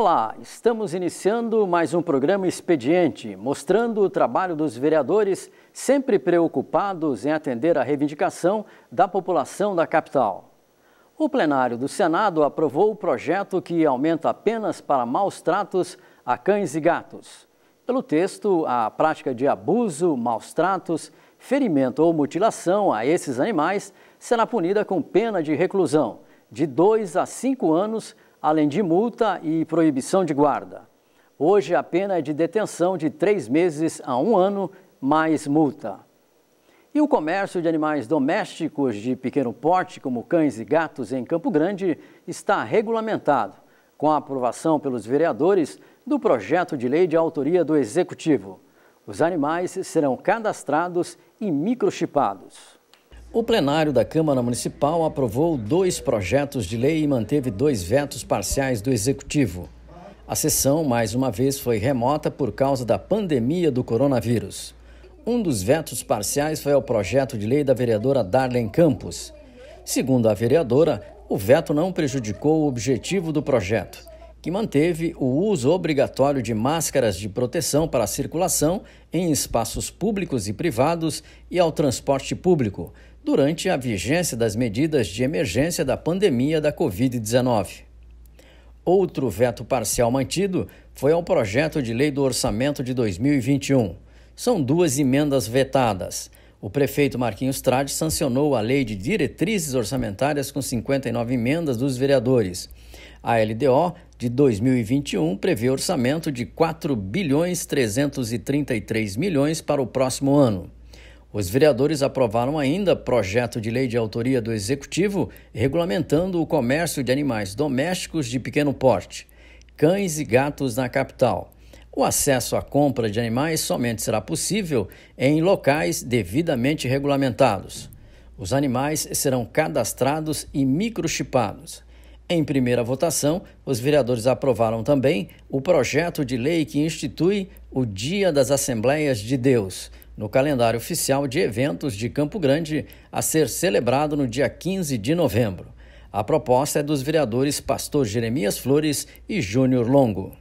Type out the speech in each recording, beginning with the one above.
Olá, estamos iniciando mais um programa Expediente, mostrando o trabalho dos vereadores sempre preocupados em atender a reivindicação da população da capital. O plenário do Senado aprovou o projeto que aumenta apenas para maus tratos a cães e gatos. Pelo texto, a prática de abuso, maus tratos, ferimento ou mutilação a esses animais será punida com pena de reclusão de 2 a 5 anos além de multa e proibição de guarda. Hoje a pena é de detenção de três meses a um ano, mais multa. E o comércio de animais domésticos de pequeno porte, como cães e gatos em Campo Grande, está regulamentado, com a aprovação pelos vereadores do projeto de lei de autoria do Executivo. Os animais serão cadastrados e microchipados. O plenário da Câmara Municipal aprovou dois projetos de lei e manteve dois vetos parciais do Executivo. A sessão, mais uma vez, foi remota por causa da pandemia do coronavírus. Um dos vetos parciais foi ao projeto de lei da vereadora Darlen Campos. Segundo a vereadora, o veto não prejudicou o objetivo do projeto, que manteve o uso obrigatório de máscaras de proteção para a circulação em espaços públicos e privados e ao transporte público, durante a vigência das medidas de emergência da pandemia da Covid-19. Outro veto parcial mantido foi ao projeto de lei do orçamento de 2021. São duas emendas vetadas. O prefeito Marquinhos Trade sancionou a lei de diretrizes orçamentárias com 59 emendas dos vereadores. A LDO de 2021 prevê orçamento de 4 bilhões 333 milhões para o próximo ano. Os vereadores aprovaram ainda projeto de lei de autoria do Executivo regulamentando o comércio de animais domésticos de pequeno porte, cães e gatos na capital. O acesso à compra de animais somente será possível em locais devidamente regulamentados. Os animais serão cadastrados e microchipados. Em primeira votação, os vereadores aprovaram também o projeto de lei que institui o Dia das Assembleias de Deus no calendário oficial de eventos de Campo Grande a ser celebrado no dia 15 de novembro. A proposta é dos vereadores Pastor Jeremias Flores e Júnior Longo.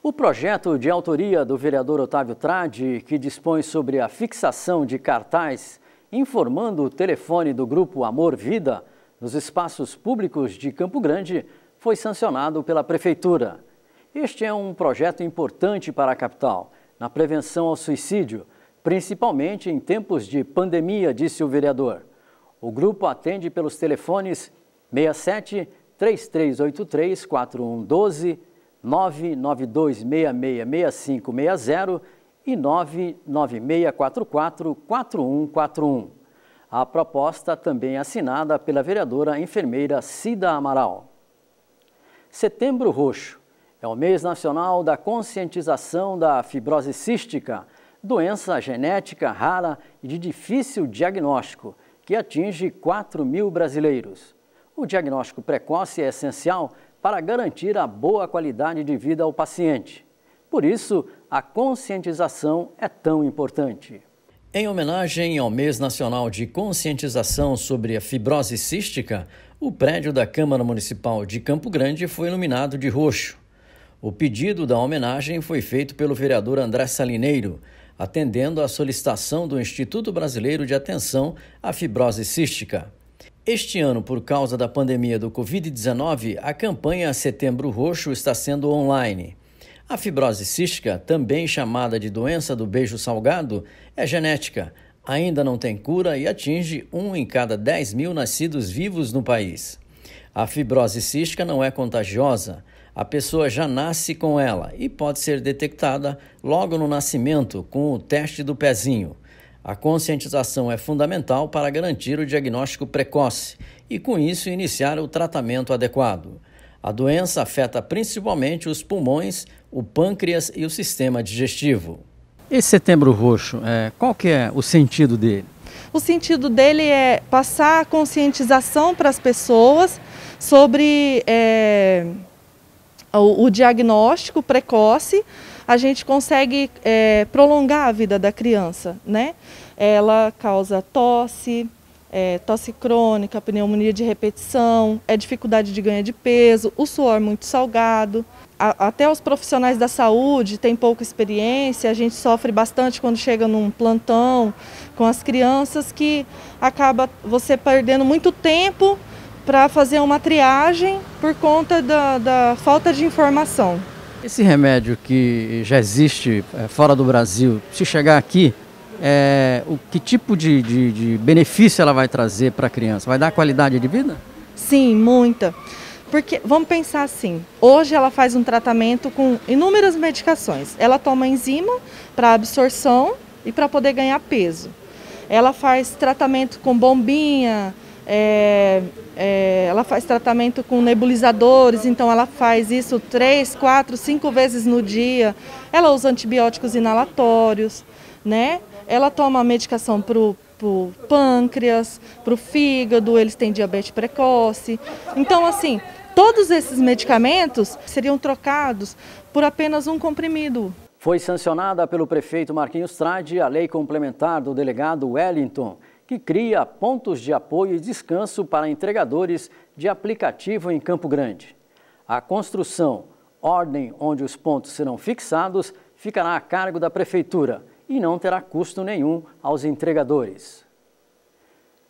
O projeto de autoria do vereador Otávio Trade, que dispõe sobre a fixação de cartaz informando o telefone do grupo Amor Vida nos espaços públicos de Campo Grande, foi sancionado pela Prefeitura. Este é um projeto importante para a capital, na prevenção ao suicídio principalmente em tempos de pandemia, disse o vereador. O grupo atende pelos telefones 67 3383 4112, 992666560 e 99644 4141. A proposta também é assinada pela vereadora enfermeira Cida Amaral. Setembro Roxo é o mês nacional da conscientização da fibrose cística doença genética rara e de difícil diagnóstico, que atinge 4 mil brasileiros. O diagnóstico precoce é essencial para garantir a boa qualidade de vida ao paciente. Por isso, a conscientização é tão importante. Em homenagem ao Mês Nacional de Conscientização sobre a Fibrose Cística, o prédio da Câmara Municipal de Campo Grande foi iluminado de roxo. O pedido da homenagem foi feito pelo vereador André Salineiro, atendendo à solicitação do Instituto Brasileiro de Atenção à Fibrose Cística. Este ano, por causa da pandemia do Covid-19, a campanha Setembro Roxo está sendo online. A fibrose cística, também chamada de doença do beijo salgado, é genética, ainda não tem cura e atinge um em cada 10 mil nascidos vivos no país. A fibrose cística não é contagiosa a pessoa já nasce com ela e pode ser detectada logo no nascimento com o teste do pezinho. A conscientização é fundamental para garantir o diagnóstico precoce e, com isso, iniciar o tratamento adequado. A doença afeta principalmente os pulmões, o pâncreas e o sistema digestivo. Esse setembro roxo, é, qual que é o sentido dele? O sentido dele é passar a conscientização para as pessoas sobre é o, o diagnóstico precoce, a gente consegue é, prolongar a vida da criança, né? Ela causa tosse, é, tosse crônica, pneumonia de repetição, é dificuldade de ganho de peso, o suor muito salgado. A, até os profissionais da saúde têm pouca experiência, a gente sofre bastante quando chega num plantão com as crianças que acaba você perdendo muito tempo para fazer uma triagem por conta da, da, falta de informação. Esse remédio que já existe é, fora do Brasil, se chegar aqui, é, o que tipo de, de, de benefício ela vai trazer para a criança? Vai dar qualidade de vida? Sim, muita. Porque vamos pensar assim: hoje ela faz um tratamento com inúmeras medicações. Ela toma enzima para absorção e para poder ganhar peso. Ela faz tratamento com bombinha, é, é, ela faz tratamento com nebulizadores, então ela faz isso três, quatro, cinco vezes no dia. Ela usa antibióticos inalatórios, né? Ela toma medicação para o pâncreas, para o fígado, eles têm diabetes precoce. Então, assim, todos esses medicamentos seriam trocados por apenas um comprimido. Foi sancionada pelo prefeito Marquinhos Trade a lei complementar do delegado Wellington que cria pontos de apoio e descanso para entregadores de aplicativo em Campo Grande. A construção, ordem onde os pontos serão fixados, ficará a cargo da Prefeitura e não terá custo nenhum aos entregadores.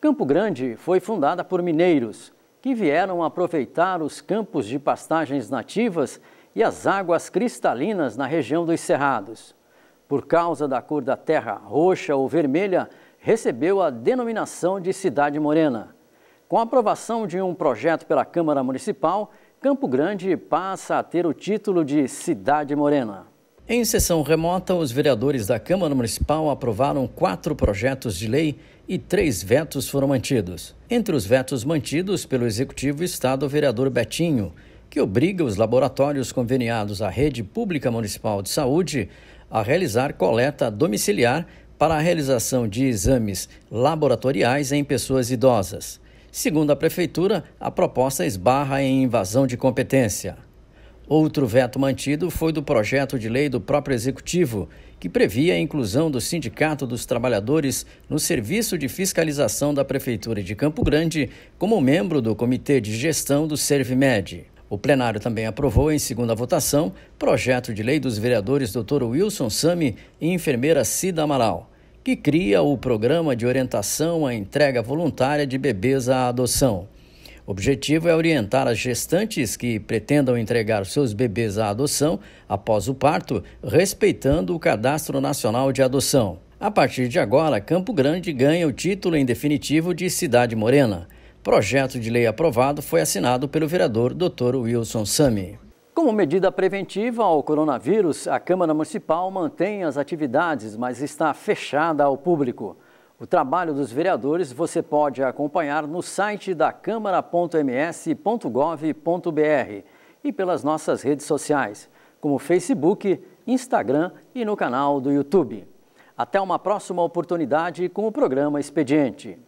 Campo Grande foi fundada por mineiros, que vieram aproveitar os campos de pastagens nativas e as águas cristalinas na região dos Cerrados. Por causa da cor da terra roxa ou vermelha, recebeu a denominação de Cidade Morena. Com a aprovação de um projeto pela Câmara Municipal, Campo Grande passa a ter o título de Cidade Morena. Em sessão remota, os vereadores da Câmara Municipal aprovaram quatro projetos de lei e três vetos foram mantidos. Entre os vetos mantidos pelo Executivo está o vereador Betinho, que obriga os laboratórios conveniados à Rede Pública Municipal de Saúde a realizar coleta domiciliar para a realização de exames laboratoriais em pessoas idosas. Segundo a Prefeitura, a proposta esbarra em invasão de competência. Outro veto mantido foi do projeto de lei do próprio Executivo, que previa a inclusão do Sindicato dos Trabalhadores no Serviço de Fiscalização da Prefeitura de Campo Grande como membro do Comitê de Gestão do Servimed. O plenário também aprovou, em segunda votação, projeto de lei dos vereadores Dr. Wilson Sami e enfermeira Cida Amaral, que cria o Programa de Orientação à Entrega Voluntária de Bebês à Adoção. O objetivo é orientar as gestantes que pretendam entregar seus bebês à adoção após o parto, respeitando o Cadastro Nacional de Adoção. A partir de agora, Campo Grande ganha o título em definitivo de Cidade Morena. Projeto de lei aprovado foi assinado pelo vereador Dr. Wilson Sami. Como medida preventiva ao coronavírus, a Câmara Municipal mantém as atividades, mas está fechada ao público. O trabalho dos vereadores você pode acompanhar no site da câmara.ms.gov.br e pelas nossas redes sociais, como Facebook, Instagram e no canal do YouTube. Até uma próxima oportunidade com o programa Expediente.